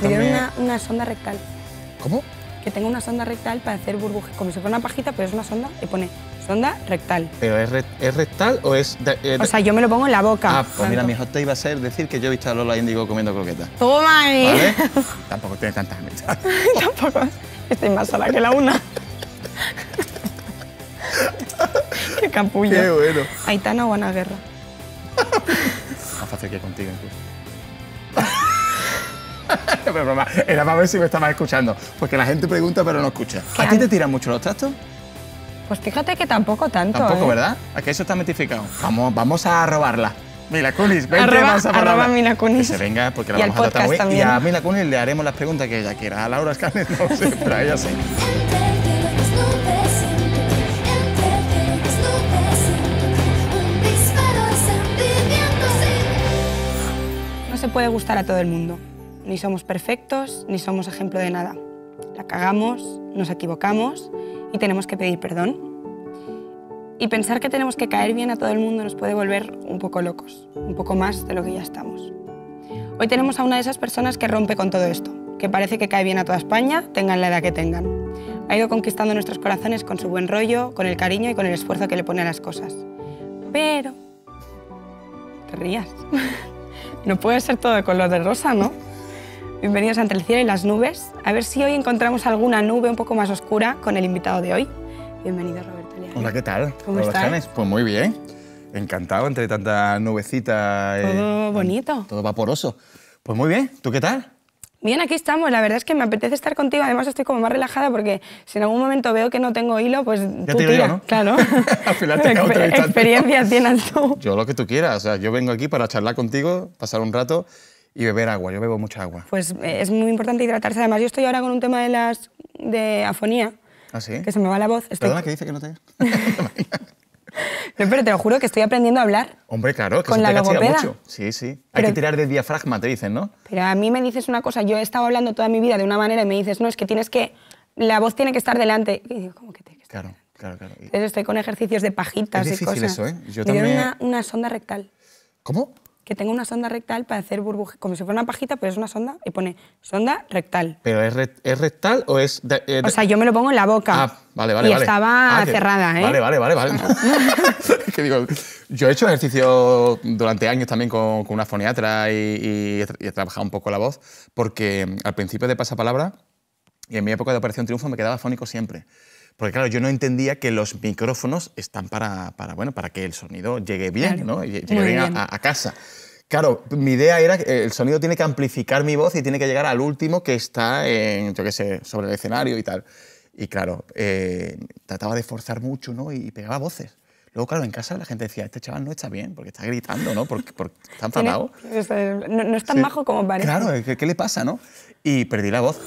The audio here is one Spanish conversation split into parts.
Tiene una, una, sonda rectal. ¿Cómo? Que tengo una sonda rectal para hacer burbujas, como si fuera una pajita, pero es una sonda y pone sonda rectal. ¿Pero es, rectal o es...? Eh, o sea, yo me lo pongo en la boca. Ah, pues mira, mi te iba a ser decir que yo he visto a Lola Indigo comiendo croquetas. ¡Toma! ¿Vale? Tampoco tiene tantas amistades. Tampoco. Estoy más sola que la una. Qué capullo. Qué bueno. Aitana o una Guerra. más fácil que contigo incluso. Era para ver si me estabas escuchando. Porque la gente pregunta, pero no escucha. ¿A ti te tiran mucho los trastos? Pues fíjate que tampoco tanto. Tampoco, ¿eh? ¿verdad? Aquí que eso está metificado Vamos, vamos a robarla. Mila Kunis, venga, arroba, a arroba Mila Kunis. Que se venga, porque la vamos a tratar muy Y a Mila Kunis le haremos las preguntas que ella quiera. A Laura Escanes no sé, pero a ella sí. No se puede gustar a todo el mundo. Ni somos perfectos, ni somos ejemplo de nada. La cagamos, nos equivocamos y tenemos que pedir perdón. Y pensar que tenemos que caer bien a todo el mundo nos puede volver un poco locos, un poco más de lo que ya estamos. Hoy tenemos a una de esas personas que rompe con todo esto, que parece que cae bien a toda España, tengan la edad que tengan. Ha ido conquistando nuestros corazones con su buen rollo, con el cariño y con el esfuerzo que le pone a las cosas. Pero... Te rías. no puede ser todo de color de rosa, ¿no? Bienvenidos a Entre el cielo y las nubes. A ver si hoy encontramos alguna nube un poco más oscura con el invitado de hoy. Bienvenido, Roberto Leal. Hola, ¿qué tal? ¿Cómo estás? Pues muy bien. Encantado entre tanta nubecita. Eh, todo bonito. Todo vaporoso. Pues muy bien. ¿Tú qué tal? Bien, aquí estamos. La verdad es que me apetece estar contigo. Además, estoy como más relajada porque si en algún momento veo que no tengo hilo, pues ya tú te ¿no? claro. Al final te Experiencia tienes Yo lo que tú quieras. O sea, yo vengo aquí para charlar contigo, pasar un rato y beber agua. Yo bebo mucha agua. Pues eh, es muy importante hidratarse. Además, yo estoy ahora con un tema de las de afonía. ¿Ah, sí? Que se me va la voz. Estoy... ¿Perdona que dice que no te... No, pero te lo juro que estoy aprendiendo a hablar. Hombre, claro, que con se la logopeda. mucho. Sí, sí. Hay que tirar de diafragma, te dicen, ¿no? Pero a mí me dices una cosa, yo he estado hablando toda mi vida de una manera y me dices, no, es que tienes que, la voz tiene que estar delante. Y digo, ¿cómo que tiene que estar? Claro, claro, claro. Entonces estoy con ejercicios de pajitas es y cosas. Es difícil eso, ¿eh? Yo también... una, una sonda rectal. ¿Cómo? que tengo una sonda rectal para hacer burbujas, como si fuera una pajita, pero es una sonda y pone sonda rectal. ¿Pero es, es rectal o es...? Eh, o sea, yo me lo pongo en la boca. Ah, vale, vale, y estaba ah, cerrada, ¿eh? Vale, vale, vale, vale. yo he hecho ejercicio durante años también con, con una foniatra y, he, y, he, trabajado un poco la voz, porque mm, al principio de Pasapalabra, y en mi época de Operación Triunfo, me quedaba fónico siempre. Porque claro, yo no entendía que los micrófonos están para, para bueno, para que el sonido llegue bien, ¿no? Llegue A, casa. Claro, mi idea era que el sonido tiene que amplificar mi voz y tiene que llegar al último que está, en, yo qué sé, sobre el escenario y tal. Y claro, eh, trataba de forzar mucho, ¿no? Y pegaba voces. Luego, claro, en casa la gente decía, este chaval no está bien, porque está gritando, ¿no? Porque, está enfadado. No, es tan majo bajo como parece. Claro, ¿qué, ¿qué, le pasa, no? Y perdí la voz.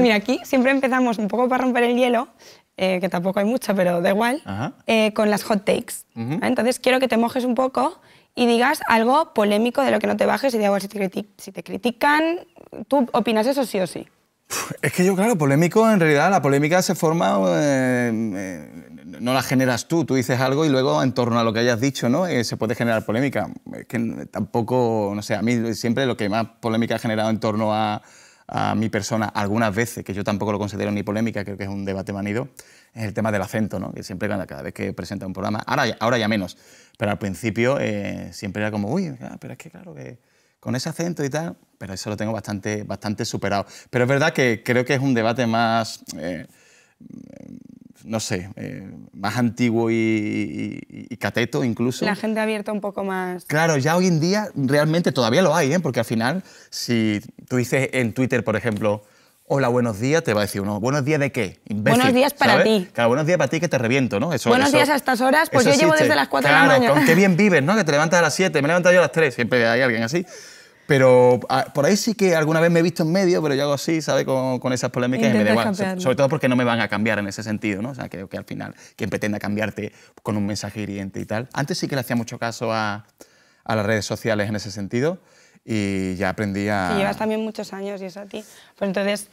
Mira, aquí siempre empezamos un poco para romper el hielo, eh, que tampoco hay mucho, pero da igual, eh, con las hot takes. Entonces quiero que te mojes un poco y digas algo polémico de lo que no te bajes y de si, te critican, ¿tú opinas eso sí o sí? Es que yo, claro, polémico, en realidad la polémica se forma, eh, no la generas tú, tú dices algo y luego en torno a lo que hayas dicho, ¿no? se puede generar polémica. Es que tampoco, no sé, a mí siempre lo que más polémica ha generado en torno a, a mi persona algunas veces, que yo tampoco lo considero ni polémica, creo que es un debate manido, es el tema del acento, ¿no? que siempre cada vez que presenta un programa, ahora, ahora ya menos, pero al principio eh, siempre era como, uy, ah, pero es que claro que con ese acento y tal, pero eso lo tengo bastante, bastante superado. Pero es verdad que creo que es un debate más... Eh, no sé, eh, más antiguo y, cateto incluso. La gente abierta un poco más. Claro, ya hoy en día realmente todavía lo hay, ¿eh? porque al final, si tú dices en Twitter, por ejemplo, hola, buenos días, te va a decir uno, buenos días de qué, Buenos días para ti. Claro, buenos días para ti que te reviento, ¿no? Eso, buenos días a estas horas, pues yo llevo desde las 4 de la mañana. Claro, qué bien vives, ¿no? Que te levantas a las 7, me levanto yo a las 3, siempre hay alguien así. Pero ah, por ahí sí que alguna vez me he visto en medio, pero yo hago así, ¿sabes? Con, con, esas polémicas y me da sobre todo porque no me van a cambiar en ese sentido, ¿no? O sea, creo que al final quien pretenda cambiarte con un mensaje hiriente y tal. Antes sí que le hacía mucho caso a, a las redes sociales en ese sentido y ya aprendí a... llevas también muchos años y eso a ti. Pues entonces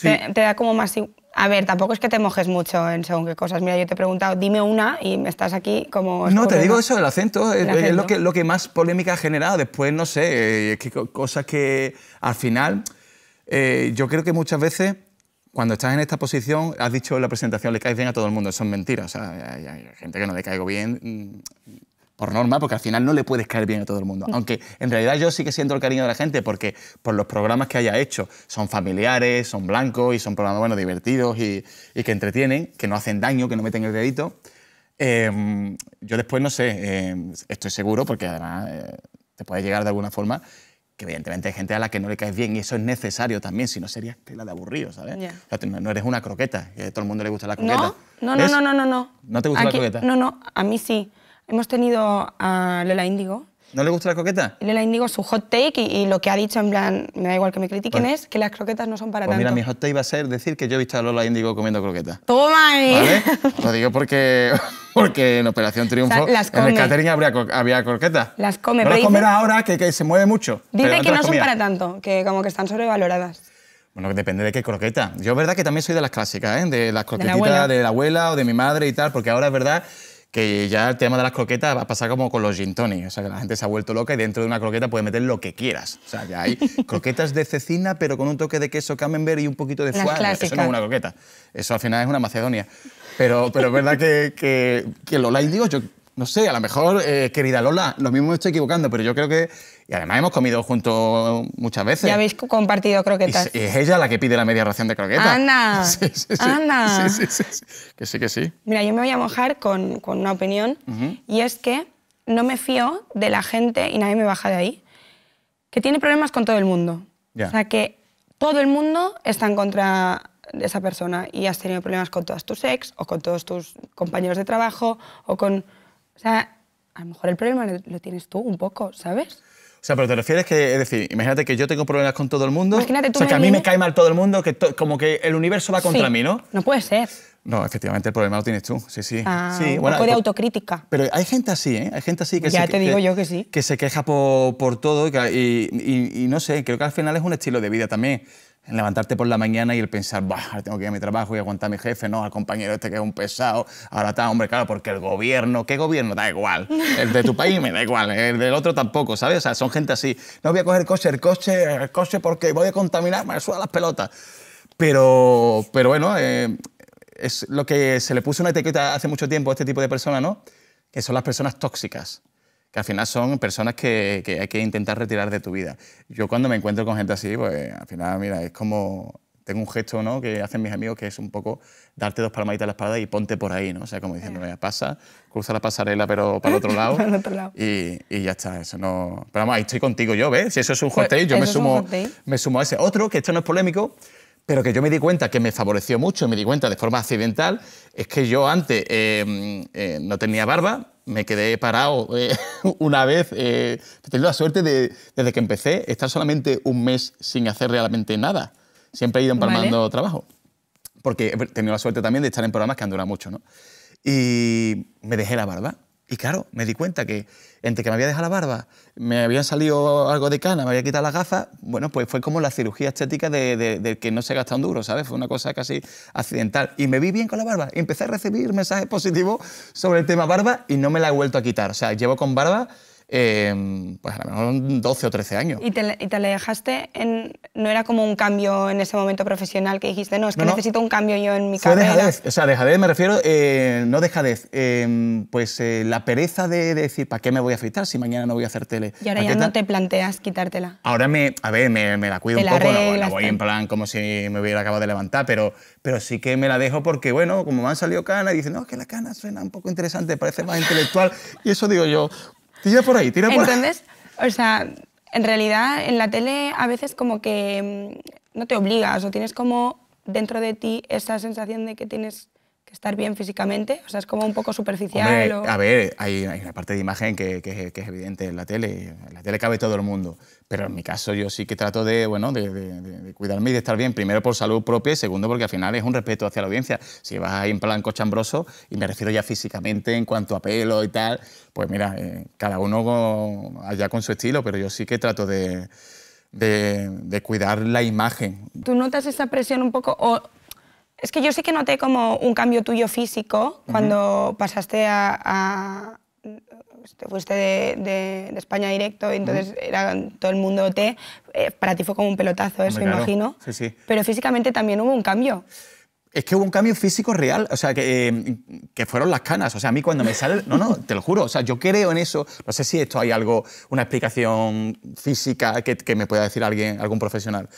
te, da como más... A ver, tampoco es que te mojes mucho en según qué cosas. Mira, yo te he preguntado, dime una y me estás aquí como... No, te digo eso del acento, eh, el es, acento. es, lo, que, lo que más polémica ha generado. Después, no sé, eh, es que cosas que al final... Eh, yo creo que muchas veces cuando estás en esta posición, has dicho en la presentación, le caes bien a todo el mundo. Eso es mentira. O sea, hay gente que no le caigo bien mm, por norma, porque al final no le puedes caer bien a todo el mundo. Mm. Aunque en realidad yo sí que siento el cariño de la gente porque por los programas que haya hecho son familiares, son blancos y son programas bueno, divertidos y, que entretienen, que no hacen daño, que no meten el dedito. Em, yo después no sé, em, estoy seguro porque además eh, te puede llegar de alguna forma que evidentemente hay gente a la que no le caes bien y eso es necesario también, si no serías tela de aburrido, ¿sabes? no eres una croqueta, a todo el mundo le gusta la croqueta. No, no, no, no, no, no, te gusta la croqueta? No, no, a mí sí. Hemos tenido a Lola Índigo. ¿No le gusta la croqueta? Lola Índigo, su hot take y, lo que ha dicho, en plan, me da igual que me critiquen, pues es que las croquetas no son para pues tanto. Mira, mi hot take va a ser decir que yo he visto a Lola Índigo comiendo croquetas. ¡Toma! Eh. lo digo porque, porque en Operación Triunfo, en el catering había, había croquetas. Las come, no pero. Las comer ahora, que, se mueve mucho. Dice que no, son para tanto, que como que están sobrevaloradas. Bueno, depende de qué croqueta. Yo, verdad, que también soy de las clásicas, ¿eh? De las croquetitas de la, abuela o de mi madre y tal, porque ahora es verdad que ya el tema de las croquetas va a pasar como con los gin o sea, que la gente se ha vuelto loca y dentro de una croqueta puede meter lo que quieras. O sea, ya hay croquetas de cecina, pero con un toque de queso camembert y un poquito de foie. Eso no es una croqueta, eso al final es una macedonia. Pero, pero es verdad que, que, Lola y digo, yo no sé, a lo mejor, eh, querida Lola, lo mismo me estoy equivocando, pero yo creo que y además hemos comido juntos muchas veces. Ya habéis compartido croquetas. Y es ella la que pide la media ración de croquetas. ¡Anda! Sí, ¡Anda! Que sí, que sí. Mira, yo me voy a mojar con, con una opinión y es que no me fío de la gente, y nadie me baja de ahí, que tiene problemas con todo el mundo. O sea, que todo el mundo está en contra de esa persona y has tenido problemas con todos tus ex o con todos tus compañeros de trabajo o con... O sea, a lo mejor el problema lo tienes tú un poco, ¿sabes? sea, pero te refieres que, es decir, imagínate que yo tengo problemas con todo el mundo. Imagínate tú. O sea, que a mí me cae mal todo el mundo, que como que el universo va contra mí, ¿no? No puede ser. No, efectivamente el problema lo tienes tú, sí, sí. Ah, sí, un poco de autocrítica. Pero hay gente así, ¿eh? Hay gente así que... Ya te digo yo que sí. Que se queja por, todo y, no sé, creo que al final es un estilo de vida también en levantarte por la mañana y el pensar, bah, tengo que ir a mi trabajo y aguantar a mi jefe, no, al compañero este que es un pesado, ahora está, hombre, claro, porque el gobierno, ¿qué gobierno? Da igual. El de tu país me da igual, el del otro tampoco, ¿sabes? O sea, son gente así, no voy a coger coche, el coche, el coche porque voy a contaminar, me suda las pelotas. Pero, pero bueno, eh, es lo que se le puso una etiqueta hace mucho tiempo a este tipo de personas, ¿no? Que son las personas tóxicas que al final son personas que, hay que intentar retirar de tu vida. Yo cuando me encuentro con gente así, pues al final, mira, es como... Tengo un gesto ¿no? que hacen mis amigos que es un poco darte dos palmaditas a la espalda y ponte por ahí, ¿no? O sea, como diciendo, mira, pasa, cruza la pasarela pero para el otro lado. para el otro lado. Y, ya está, eso no... Pero vamos, ahí estoy contigo yo, ¿ves? Si eso es un hot pues, yo me sumo, me sumo a ese. Otro, que esto no es polémico, pero que yo me di cuenta que me favoreció mucho, me di cuenta de forma accidental, es que yo antes eh, eh, no tenía barba, me quedé parado eh, una vez. Eh, he tenido la suerte de, desde que empecé, estar solamente un mes sin hacer realmente nada. Siempre he ido empalmando trabajo. Porque he tenido la suerte también de estar en programas que han durado mucho, ¿no? Y me dejé la barba. Y claro, me di cuenta que entre que me había dejado la barba, me habían salido algo de cana, me había quitado las gafas, bueno, pues fue como la cirugía estética de, que no se gasta un duro, ¿sabes? Fue una cosa casi accidental. Y me vi bien con la barba. empecé a recibir mensajes positivos sobre el tema barba y no me la he vuelto a quitar. O sea, llevo con barba Em, pues a lo mejor 12 o 13 años. ¿Y te, y dejaste? En, ¿No era como un cambio en ese momento profesional que dijiste, no, es que necesito un cambio yo en mi Fue carrera? Dejadez. O sea, dejadez me refiero, eh, no dejadez, em, pues, eh, pues la pereza de, decir, ¿para qué me voy a afeitar si mañana no voy a hacer tele? Y ahora ya no te planteas quitártela. Ahora me, a ver, me, la cuido un poco, la, voy en plan como si me hubiera acabado de levantar, pero, pero sí que me la dejo porque, bueno, como me han salido canas, y dicen, no, es que la cana suena un poco interesante, parece más intelectual. Y eso digo yo, Tira por ahí, tira por Entonces, o sea, en realidad en la tele a veces como que mm, no te obligas o tienes como dentro de ti esa sensación de que tienes que estar bien físicamente? O sea, es como un poco superficial. A ver, hay, una parte de imagen que, es evidente en la tele. En la tele cabe todo el mundo. Pero en mi caso yo sí que trato de, bueno, de, cuidarme y de estar bien. Primero por salud propia y segundo porque al final es un respeto hacia la audiencia. Si vas ahí en plan cochambroso, y me refiero ya físicamente en cuanto a pelo y tal, pues mira, eh, cada uno allá con su estilo, pero yo sí que trato de... de, cuidar la imagen. ¿Tú notas esa presión un poco o es que yo sí que noté como un cambio tuyo físico cuando pasaste a, te fuiste de, España directo y entonces era todo el mundo te. Eh, para ti fue como un pelotazo eso, imagino. Sí, sí. Pero físicamente también hubo un cambio. Es que hubo un cambio físico real, o sea, que, eh, que fueron las canas. O sea, a mí cuando me sale. No, no, te lo juro. O sea, yo creo en eso. No sé si esto hay algo, una explicación física que, me pueda decir alguien, algún profesional.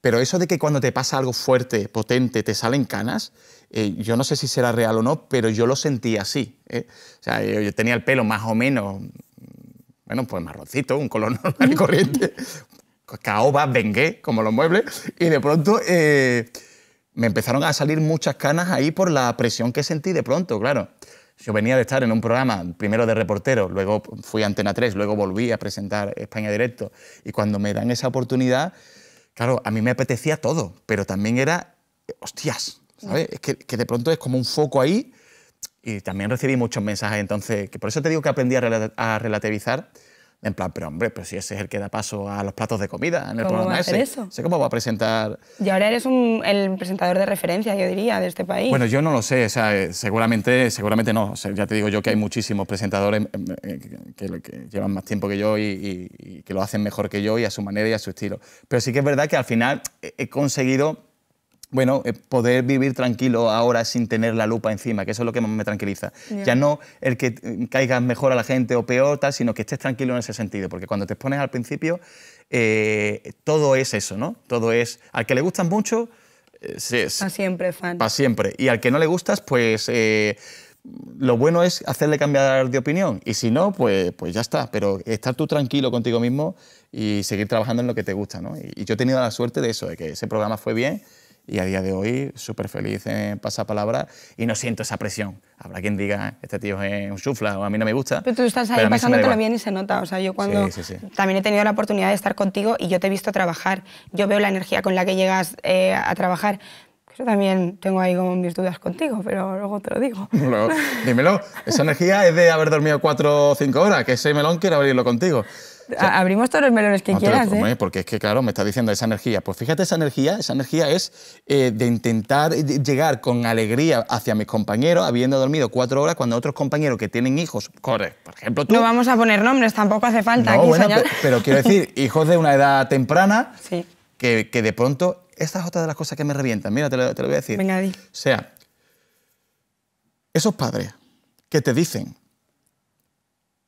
Pero eso de que cuando te pasa algo fuerte, potente, te salen canas, eh, yo no sé si será real o no, pero yo lo sentí así. ¿eh? O sea, yo, tenía el pelo más o menos, bueno, pues marroncito, un color normal y corriente, pues caoba, bengué, como los muebles, y de pronto eh, me empezaron a salir muchas canas ahí por la presión que sentí de pronto, claro. Yo venía de estar en un programa, primero de reportero, luego fui a Antena 3, luego volví a presentar España Directo, y cuando me dan esa oportunidad claro, a mí me apetecía todo, pero también era, hostias, ¿sabes? Es que, que de pronto es como un foco ahí y también recibí muchos mensajes, entonces, que por eso te digo que aprendí a, relativizar, en plan, pero hombre, pues si ese es el que da paso a los platos de comida en el programa Eso? Sé cómo va a presentar. Y ahora eres el presentador de referencia, yo diría, de este país. Bueno, yo no lo sé, o sea, eh, seguramente, seguramente no. ya te digo yo que hay muchísimos presentadores em, em, eh, que, llevan más tiempo que yo y que lo hacen mejor que yo y a su manera y a su estilo. Pero sí que es verdad que al final he conseguido bueno, eh, poder vivir tranquilo ahora sin tener la lupa encima, que eso es lo que me tranquiliza. Ya no el que mm, caigas mejor a la gente o peor, sino que estés tranquilo en ese sentido, porque cuando te pones al principio, eh, todo es eso, ¿no? Todo es, al que le gustan mucho, eh, sí es... Para siempre, fan. Para siempre. Y al que no le gustas, pues lo bueno es hacerle cambiar de opinión y si no, pues, pues ya está, pero estar tú tranquilo contigo mismo y seguir trabajando en lo que te gusta, ¿no? y yo he tenido la suerte de eso, de que ese programa fue bien y a día de hoy súper feliz en pasapalabra y no siento esa presión. Habrá quien diga, ah, este tío es un chufla o a mí no me gusta. Pero tú estás ahí pasándotelo bien y se nota. O sea, yo cuando también he tenido la oportunidad de estar contigo y yo te he visto trabajar. Yo veo la energía con la que llegas eh, a trabajar. Yo también tengo ahí como mis dudas contigo, pero luego te lo digo. dímelo, esa energía es de haber dormido cuatro o cinco horas, que ese melón quiero abrirlo contigo abrimos todos los melones que quieras. ¿eh? Porque es que, claro, me está diciendo esa energía. Pues fíjate, esa energía, esa energía es eh, de intentar eh, llegar con alegría hacia mis compañeros, habiendo dormido cuatro horas, cuando otros compañeros que tienen hijos, corre, por ejemplo tú. No vamos a poner nombres, tampoco hace falta. pero, quiero decir, hijos de una edad temprana, que, de pronto. Esta es otra de las cosas que me revientan. Mira, te lo, voy a decir. Venga, di. O sea, esos padres que te dicen,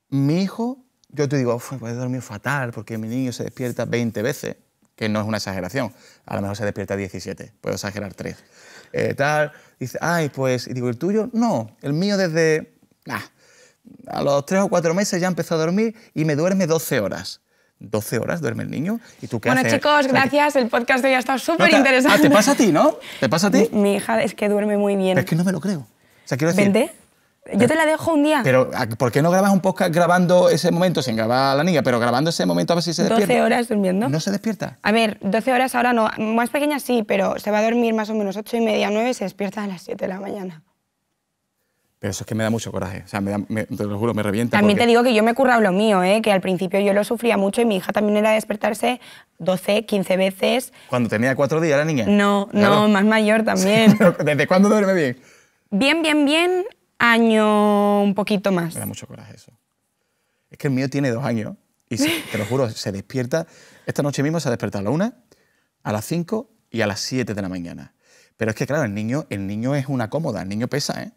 mi hijo yo te digo, pues he dormido fatal porque mi niño se despierta 20 veces, que no es una exageración, a lo mejor se despierta 17, puedo exagerar 3. Eh, tal, dice, ay, pues, y digo, ¿el tuyo? No, el mío desde, a los 3 o 4 meses ya empezó a dormir y me duerme 12 horas. 12 horas duerme el niño y tú qué Bueno, chicos, gracias. El podcast de hoy ha estado súper interesante. Ah, te, pasa a ti, ¿no? ¿Te pasa a ti? Mi, hija es que duerme muy bien. es que no me lo creo. O sea, quiero decir... ¿Vende? Yo te la dejo un día. Pero, ah, ¿por qué no grabas un podcast grabando ese momento sin grabar a la niña? Pero grabando ese momento a ver si se despierta. 12 horas durmiendo. ¿No se despierta? A ver, 12 horas ahora no. Más pequeña sí, pero se va a dormir más o menos 8 y media, 9 y se despierta a las 7 de la mañana. Pero eso es que me da mucho coraje. O sea, me, da, te lo juro, me revienta. También te digo que yo me he currado lo mío, ¿eh? que al principio yo lo sufría mucho y mi hija también era despertarse 12, 15 veces. ¿Cuando tenía 4 días la niña? No, no, más mayor también. ¿Desde cuándo duerme bien? Bien, bien, bien año, un poquito más. Me da mucho coraje eso. Es que el mío tiene dos años y te lo juro, se despierta. Esta noche mismo se ha despertado a la una, a las cinco y a las siete de la mañana. Pero es que, claro, el niño, el niño es una cómoda, el niño pesa, ¿eh?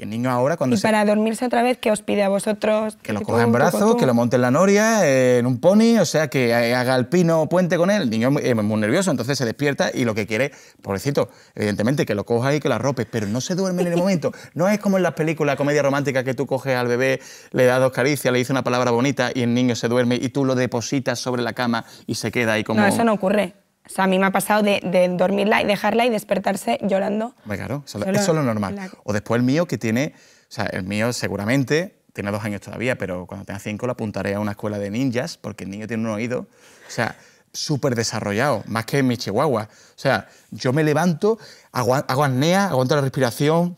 el niño ahora cuando... para dormirse otra vez, que os pide a vosotros? Que lo coja en brazos, que lo monte en la noria, en un pony, o sea, que haga el pino puente con él. El niño es muy nervioso, entonces se despierta y lo que quiere, pobrecito, evidentemente, que lo coja y que lo arrope, pero no se duerme en el momento. No es como en las películas, comedia romántica, que tú coges al bebé, le das dos caricias, le dices una palabra bonita y el niño se duerme y tú lo depositas sobre la cama y se queda ahí como... No, eso no ocurre. O sea, a mí me ha pasado de, dormirla y dejarla y despertarse llorando. claro, eso, es lo normal. O después el mío que tiene, o sea, el mío seguramente tiene dos años todavía, pero cuando tenga cinco lo apuntaré a una escuela de ninjas porque el niño tiene un oído, o sea, súper desarrollado, más que en mi chihuahua. O sea, yo me levanto, hago, apnea, aguanto la respiración,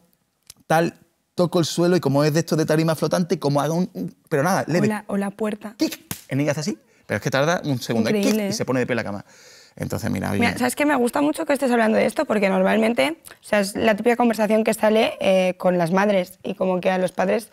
tal, toco el suelo y como es de esto de tarima flotante, como hago un... Pero nada, leve. O la, puerta. ninjas El niño hace así, pero es que tarda un segundo. Y ¿eh? se pone de pie la cama. Entonces, mira, ¿Sabes que Me gusta mucho que estés hablando de esto porque normalmente o sea, es la típica conversación que sale eh, con las madres y como que a los padres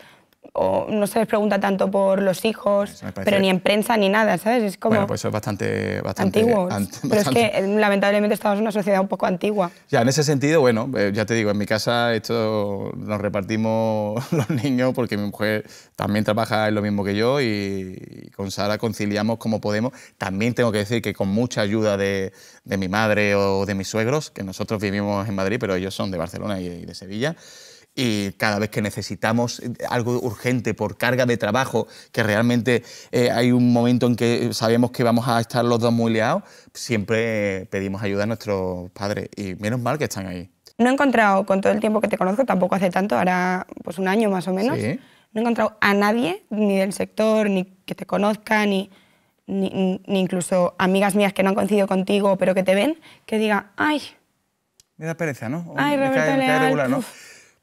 o no se les pregunta tanto por los hijos, pero ni en prensa ni nada, ¿sabes? Es como... Bueno, pues es bastante... bastante antiguo. Pero es que eh, lamentablemente estamos en una sociedad un poco antigua. Ya, en ese sentido, bueno, eh, ya te digo, en mi casa esto nos repartimos los niños porque mi mujer también trabaja en lo mismo que yo y con Sara conciliamos como podemos. También tengo que decir que con mucha ayuda de, de mi madre o de mis suegros, que nosotros vivimos en Madrid, pero ellos son de Barcelona y de Sevilla, y eh, cada vez que necesitamos eh, algo urgente por carga de trabajo, que realmente eh, hay un momento en que sabemos que vamos a estar los dos muy liados, siempre pedimos ayuda a nuestros padres y menos mal que están ahí. No he encontrado, con todo el tiempo que te conozco, tampoco hace tanto, ahora pues un año más o menos, no he encontrado a nadie, ni del sector, ni que te conozca, ni, ni, incluso amigas mías que no han coincidido contigo, pero que te ven, que diga, ay... Me da pereza, ¿no? ay, Roberto Leal, regular, ¿no?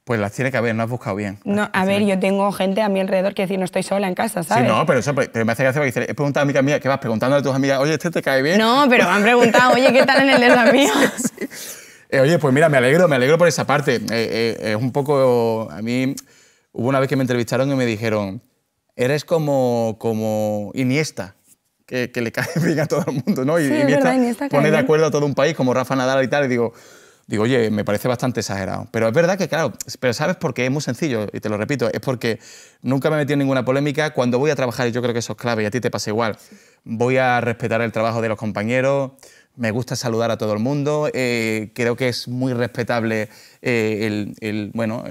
Pues las tiene que haber, no has buscado bien. No, a ver, yo tengo gente a mi alrededor que decir, no estoy sola en casa, ¿sabes? Sí, no, pero eso pero me hace gracia porque he preguntado a amigas mía, que vas preguntando a tus amigas, oye, ¿este te cae bien? No, pero me han preguntado, oye, ¿qué tal en el desafío? Eh, oye, pues mira, me alegro, me alegro por esa parte. Eh, eh, es un poco, a mí hubo una vez que me entrevistaron y me dijeron, eres como, como Iniesta. Que, que le cae bien a todo el mundo, ¿no? Y sí, Iniesta, Iniesta pone de acuerdo a todo un país, como Rafa Nadal y tal, y digo, digo, oye, me parece bastante exagerado. Pero es verdad que, claro, pero ¿sabes por qué? Es muy sencillo, y te lo repito, es porque nunca me he metido en ninguna polémica. Cuando voy a trabajar, y yo creo que eso es clave, y a ti te pasa igual, voy a respetar el trabajo de los compañeros, me gusta saludar a todo el mundo, eh, creo que es muy respetable eh, el, bueno,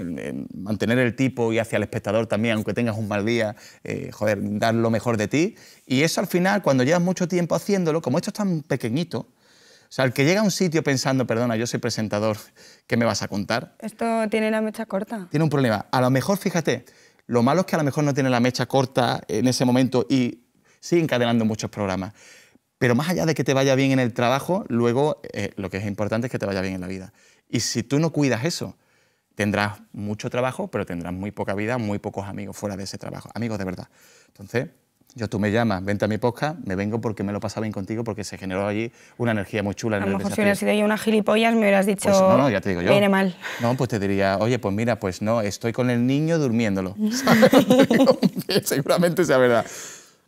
mantener el tipo y hacia el espectador también, aunque tengas un mal día, eh, joder, dar lo mejor de ti. Y eso al final, cuando llevas mucho tiempo haciéndolo, como esto es tan pequeñito, o sea, el que llega a un sitio pensando, perdona, yo soy presentador, ¿qué me vas a contar? Esto tiene la mecha corta. Tiene un problema. A lo mejor, fíjate, lo malo es que a lo mejor no tiene la mecha corta en ese momento y sigue encadenando muchos programas. Pero más allá de que te vaya bien en el trabajo, luego eh, lo que es importante es que te vaya bien en la vida. Y si tú no cuidas eso, tendrás mucho trabajo, pero tendrás muy poca vida, muy pocos amigos fuera de ese trabajo. Amigos de verdad. Entonces, yo tú me llamas, vente a mi posca, me vengo porque me lo pasaba bien contigo, porque se generó allí una energía muy chula. A lo mejor si hubiera sido yo una gilipollas me hubieras dicho, pues, no, no, ya te digo yo. viene mal. No, pues te diría, oye, pues mira, pues no, estoy con el niño durmiéndolo. Seguramente sea verdad.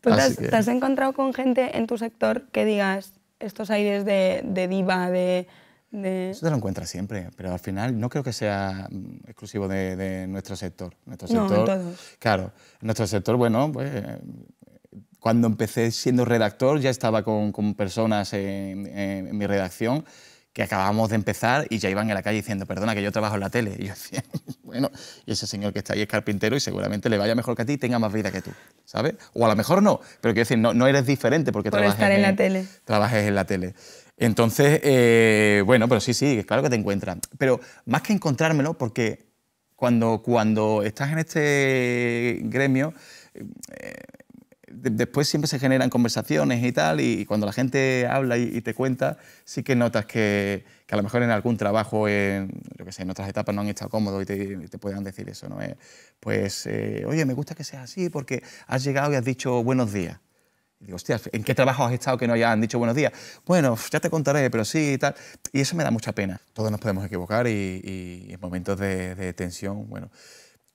Pues te has, encontrado con gente en tu sector que digas estos aires de, diva, de, Eso te lo encuentras siempre, pero al final no creo que sea mm, exclusivo de, nuestro sector. Nuestro sector no, todos. Claro, nuestro sector, bueno, pues cuando empecé siendo redactor ya estaba con, personas en, mi redacción que acabábamos de empezar y ya iban en la calle diciendo, perdona, que yo trabajo en la tele. Y yo decía, bueno, y ese señor que está ahí es carpintero y seguramente le vaya mejor que a ti y tenga más vida que tú, ¿sabes? O a lo mejor no, pero quiero decir, no, no eres diferente porque trabajas en, la tele. Trabajes en la tele. Entonces, eh, bueno, pero sí, sí, claro que te encuentran. Pero más que encontrármelo, porque cuando, cuando estás en este gremio, eh, después siempre se generan conversaciones y tal, y, cuando la gente habla y, te cuenta, sí que notas que, a lo mejor en algún trabajo, en, lo que en otras etapas no han estado cómodos y te, te puedan decir eso, ¿no? es eh, pues, eh, oye, me gusta que seas así porque has llegado y has dicho buenos días. Y digo, hostia, ¿en qué trabajo has estado que no hayan dicho buenos días? Bueno, ya te contaré, pero sí y tal. Y eso me da mucha pena. Todos nos podemos equivocar y, en momentos de, de, tensión, bueno,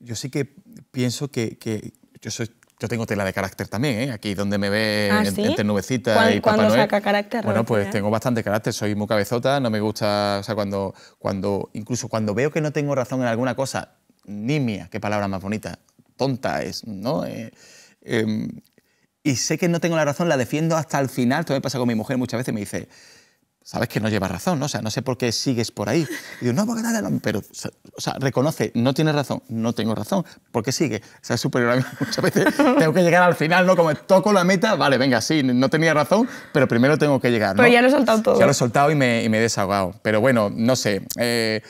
yo sí que pienso que, que yo soy yo tengo tela de carácter también, ¿eh? aquí donde me ve ah, entre nubecitas y Papá saca carácter? Bueno, pues ¿eh? tengo bastante carácter, soy muy cabezota, no me gusta, o sea, cuando, cuando, incluso cuando veo que no tengo razón en alguna cosa, nimia, qué palabra más bonita, tonta es, ¿no? Eh, em, y sé que no tengo la razón, la defiendo hasta el final, todo me pasa con mi mujer muchas veces, me dice, sabes que no llevas razón, ¿no? O sea, no sé por qué sigues por ahí. Y digo, no, porque nada, pero, o sea, reconoce, no tienes razón, no tengo razón, ¿por qué sigue? O sea, es superior a mí muchas veces. tengo que llegar al final, ¿no? Como toco la meta, vale, venga, sí, no tenía razón, pero primero tengo que llegar, Pero ya lo he soltado todo. Ya lo he soltado y me, y me he desahogado. Pero bueno, no sé. Eh,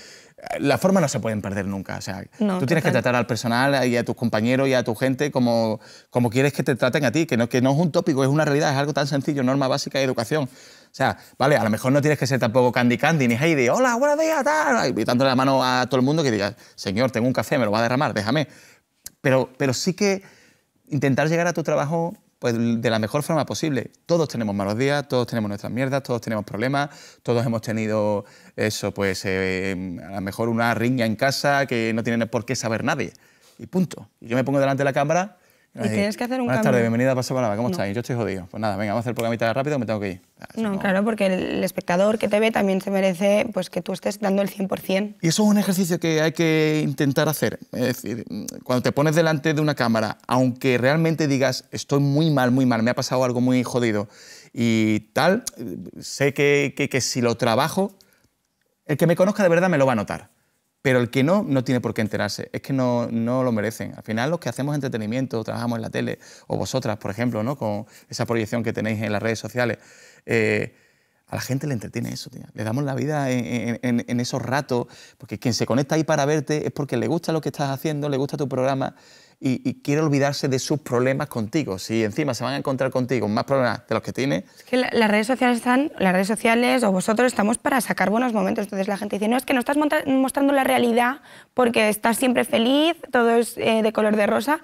la forma no se pueden perder nunca. O sea, tú tienes que tratar al personal y a tus compañeros y a tu gente como, como quieres que te traten a ti, que no, que no es un tópico, es una realidad, es algo tan sencillo, norma básica de educación. O sea, vale, a lo mejor no tienes que ser tampoco Candy Candy ni de hola, buenos días, tal, y la mano a todo el mundo que diga, señor, tengo un café, me lo va a derramar, déjame. Pero, pero sí que intentar llegar a tu trabajo pues de la mejor forma posible. Todos tenemos malos días, todos tenemos nuestras mierdas, todos tenemos problemas, todos hemos tenido eso, pues eh, a lo mejor una riña en casa que no tiene por qué saber nadie. Y punto. Y yo me pongo delante de la cámara y tienes que hacer un Buenas tardes, bienvenida a Paso Palabra, ¿cómo estáis? Yo estoy jodido. Pues nada, venga, vamos a hacer el programita rápido, me tengo que ir. Ah, no, claro, porque el espectador que te ve también se merece pues, que tú estés dando el 100%. Y eso es un ejercicio que hay que intentar hacer. Es decir, cuando te pones delante de una cámara, aunque realmente digas, estoy muy mal, muy mal, me ha pasado algo muy jodido y tal, sé que, que si lo trabajo, el que me conozca de verdad me lo va a notar. Pero el que no, no tiene por qué enterarse, es que no, lo merecen. Al final los que hacemos entretenimiento, trabajamos en la tele, o vosotras, por ejemplo, ¿no? con esa proyección que tenéis en las redes sociales, eh, a la gente le entretiene eso, Le damos la vida en, en, esos ratos, porque quien se conecta ahí para verte es porque le gusta lo que estás haciendo, le gusta tu programa y, quiere olvidarse de sus problemas contigo. Si encima se van a encontrar contigo más problemas de los que tiene. Es que las redes sociales están, las redes sociales o vosotros estamos para sacar buenos momentos. Entonces la gente dice, no, es que no estás mostrando la realidad porque estás siempre feliz, todo es eh, de color de rosa.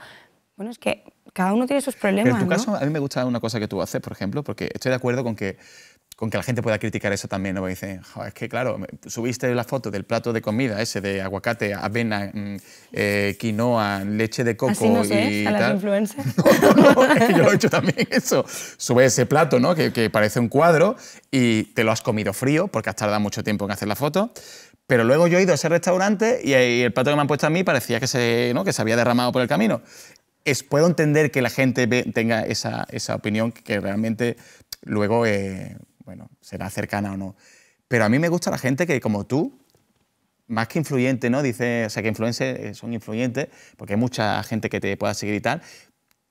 Bueno, es que cada uno tiene sus problemas. en tu caso, a mí me gusta una cosa que tú haces, por ejemplo, porque estoy de acuerdo con que con que la gente pueda criticar eso también, ¿no? Dicen, es que claro, subiste la foto del plato de comida ese de aguacate, avena, mm, eh, quinoa, leche de coco Así no sé, y a las No, yo lo he hecho también eso. Sube ese plato, ¿no? Que, que parece un cuadro y te lo has comido frío porque has tardado mucho tiempo en hacer la foto. Pero luego yo he ido a ese restaurante y el plato que me han puesto a mí parecía que se, ¿no? que se había derramado por el camino. Es, puedo entender que la gente tenga esa, esa, opinión que realmente luego eh, bueno, será cercana o no. Pero a mí me gusta la gente que, como tú, más que influyente, ¿no? Dice, o sea, que influencers eh, son influyentes, porque hay mucha gente que te pueda seguir y tal.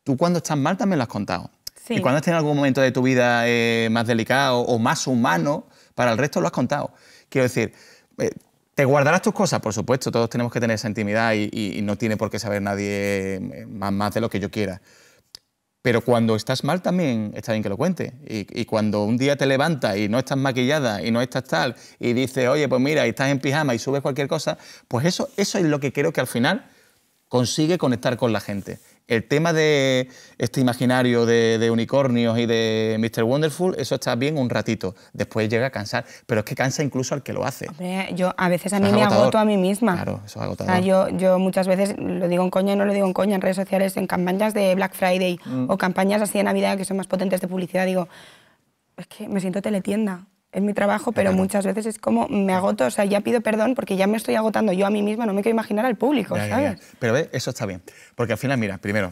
Tú cuando estás mal también lo has contado. Y cuando estás en algún momento de tu vida eh, más delicado o más humano, para el resto lo has contado. Quiero decir, eh, te guardarás tus cosas, por supuesto, todos tenemos que tener esa intimidad y, no tiene por qué saber nadie más de lo que yo quiera. Pero cuando estás mal también está bien que lo cuente Y, cuando un día te levantas y no estás maquillada y no estás tal, y dices, oye, pues mira, estás en pijama y subes cualquier cosa, pues eso, eso es lo que creo que al final consigue conectar con la gente el tema de este imaginario de, unicornios y de Mr. Wonderful, eso está bien un ratito. Después llega a cansar, pero es que cansa incluso al que lo hace. yo a veces a mí me agoto a mí misma. Claro, eso es yo, yo muchas veces lo digo en coña y no lo digo en coña en redes sociales, en campañas de Black Friday mm. o campañas así de Navidad que son más potentes de publicidad, digo, es que me siento teletienda. Es mi trabajo, pero muchas veces es como me agoto, o sea, ya pido perdón porque ya me estoy agotando yo a mí misma, no me quiero imaginar al público, ¿sabes? Pero eso está bien, porque al final, mira, primero,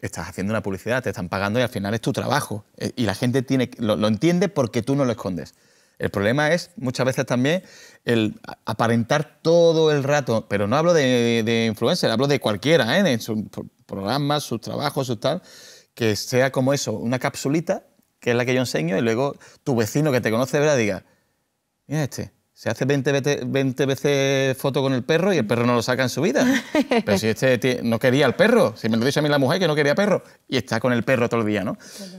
estás haciendo una publicidad, te están pagando y al final es tu trabajo eh, y la gente tiene, lo, entiende porque tú no lo escondes. El problema es muchas veces también el aparentar todo el rato, pero no hablo de, de influencer, hablo de cualquiera, ¿eh? en sus programas, sus trabajos, su tal, que sea como eso, una capsulita que es la que yo enseño, y luego tu vecino que te conoce verdad diga, mira este, se hace 20 veces, veces foto con el perro y el perro no lo saca en su vida. Pero si este no quería al perro, si me lo dice a mí la mujer que no quería perro y está con el perro todo el día, ¿no?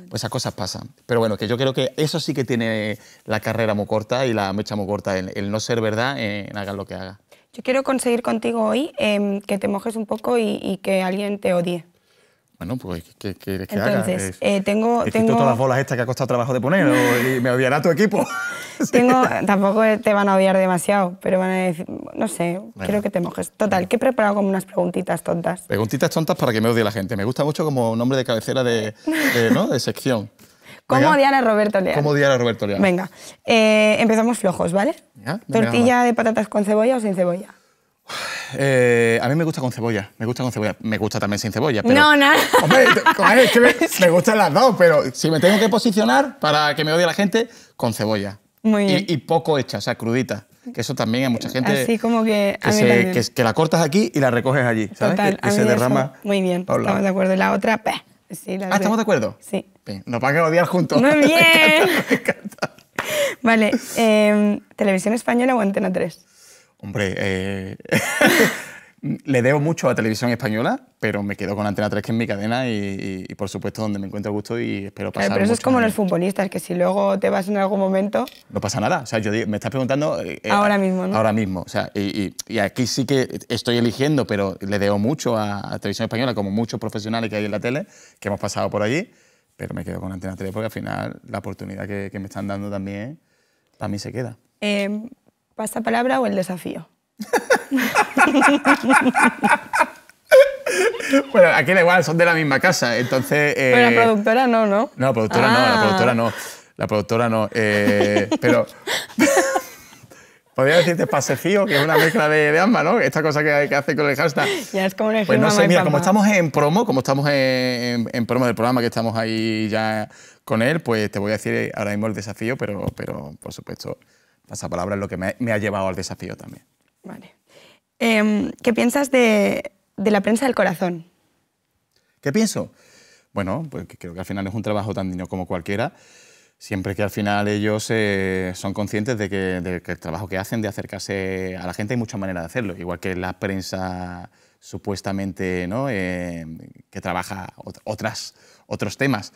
Pues esas cosas pasan. Pero bueno, que yo creo que eso sí que tiene la carrera muy corta y la mecha muy corta, el, no ser verdad en hagas lo que haga. Yo quiero conseguir contigo hoy em, que te mojes un poco y, y que alguien te odie. Bueno, pues que, que, haga? Entonces, eh, tengo, tengo... todas las bolas estas que ha costado trabajo de poner y me odiará tu equipo. tengo, tampoco te van a odiar demasiado, pero van a decir, no sé, creo que te mojes. Total, que he preparado como unas preguntitas tontas. Preguntitas tontas para que me odie la gente. Me gusta mucho como nombre de cabecera de, ¿no? de sección. ¿Cómo odiar a Roberto Leal? ¿Cómo odiar a Roberto Leal? Venga, eh, empezamos flojos, ¿vale? Tortilla de patatas con cebolla o sin cebolla. Eh, a mí me gusta con cebolla, me gusta con cebolla, me gusta también sin cebolla. Pero, no, nada. me, gustan las dos, pero si me tengo que posicionar para que me odie la gente, con cebolla. Muy bien. Y, poco hecha, o sea, crudita. Que eso también hay mucha gente. Así como que. la cortas aquí y la recoges allí, ¿sabes? que, se derrama. Muy bien, estamos de acuerdo. La otra, pues, ah, ¿estamos de acuerdo? Sí. nos van a odiar juntos. Muy bien. Vale, em, ¿televisión española o Antena 3? Hombre, eh, le debo mucho a Televisión Española, pero me quedo con Antena 3, que es mi cadena, y, por supuesto donde me encuentro gusto y espero pasar. pero eso es como los futbolistas, que si luego te vas en algún momento. No pasa nada. O sea, yo me estás preguntando. Eh, eh, ahora mismo, ¿no? Ahora mismo. O sea, y, aquí sí que estoy eligiendo, pero le debo mucho a, Televisión Española, como muchos profesionales que hay en la tele, que hemos pasado por allí, pero me quedo con Antena 3 porque al final la oportunidad que, que me están dando también, para mí se queda. Eh, esta palabra o el desafío? bueno, aquí da igual, son de la misma casa, entonces... Eh, pero la productora no, ¿no? No, ah. productora no, la productora no. La productora no. pero... Podría decirte pasefío, que es una mezcla de, ambas, ¿no? Esta cosa que, que, hace con el hashtag. Ya es como Pues no sé, mira, como estamos en promo, como estamos en, promo del programa, que estamos ahí ya con él, pues te voy a decir ahora mismo el desafío, pero, pero por supuesto esa palabra es lo que me, ha llevado al desafío también. Vale. Em, ¿Qué piensas de, la prensa del corazón? ¿Qué pienso? Bueno, pues creo que al final es un trabajo tan digno como cualquiera siempre que al final ellos eh, son conscientes de que, el trabajo que hacen, de acercarse a la gente, hay muchas maneras de hacerlo, igual que la prensa supuestamente ¿no? Eh, que trabaja otras, otros temas.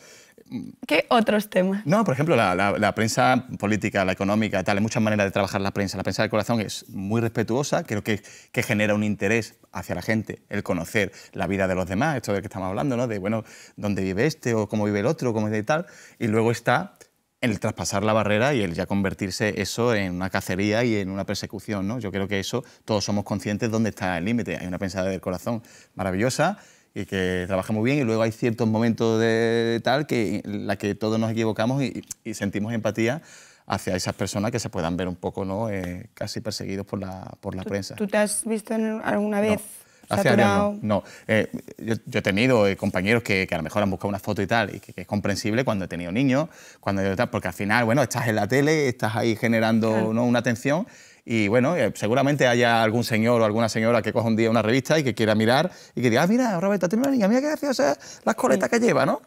¿Qué otros temas? No, por ejemplo, la, prensa política, la económica, tal, hay muchas maneras de trabajar la prensa. La prensa del corazón es muy respetuosa, creo que, genera un interés hacia la gente, el conocer la vida de los demás, esto del que estamos hablando, ¿no? De, bueno, dónde vive este o cómo vive el otro, cómo es y tal. Y luego está el traspasar la barrera y el ya convertirse eso en una cacería y en una persecución, ¿no? Yo creo que eso todos somos conscientes dónde está el límite. Hay una prensa del corazón maravillosa y que trabaja muy bien y luego hay ciertos momentos de tal que la que todos nos equivocamos y, sentimos empatía hacia esas personas que se puedan ver un poco no eh, casi perseguidos por la, por la prensa. ¿Tú te has visto alguna vez? No. no. Eh, yo, he tenido eh, compañeros que, a lo mejor han buscado una foto y tal, y que, es comprensible cuando he tenido niños, cuando porque al final, bueno, estás en la tele, estás ahí generando ¿no? una atención y bueno, eh, seguramente haya algún señor o alguna señora que coja un día una revista y que quiera mirar y que diga, ah, mira, Roberta, tiene una niña, mira qué graciosa las coletas que lleva, ¿no?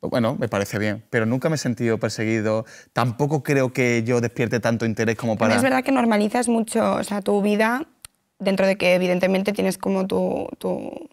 Pues bueno, me parece bien, pero nunca me he sentido perseguido. Tampoco creo que yo despierte tanto interés como para. es verdad que normalizas mucho, o sea, tu vida, dentro de que evidentemente tienes como tu, tu,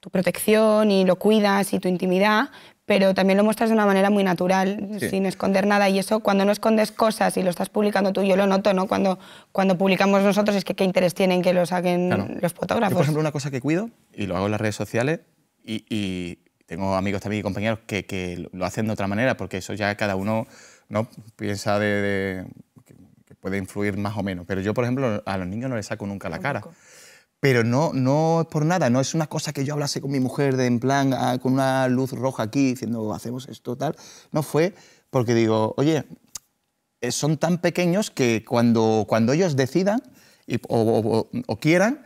tu protección y lo cuidas y tu intimidad, pero también lo muestras de una manera muy natural, sin esconder nada. Y eso, cuando no escondes cosas y lo estás publicando tú, yo lo noto, ¿no? Cuando, cuando publicamos nosotros es que qué interés tienen que lo saquen los fotógrafos. por ejemplo, una cosa que cuido, y lo hago en las redes sociales, y, tengo amigos también y compañeros que, que, lo hacen de otra manera, porque eso ya cada uno ¿no? piensa de, que, puede influir más o menos. Pero yo, por ejemplo, a los niños no les saco nunca la cara pero no, no por nada, no es una cosa que yo hablase con mi mujer de en plan ah, con una luz roja aquí diciendo hacemos esto tal, no fue porque digo, oye, eh, son tan pequeños que cuando, cuando ellos decidan y, o, o, quieran,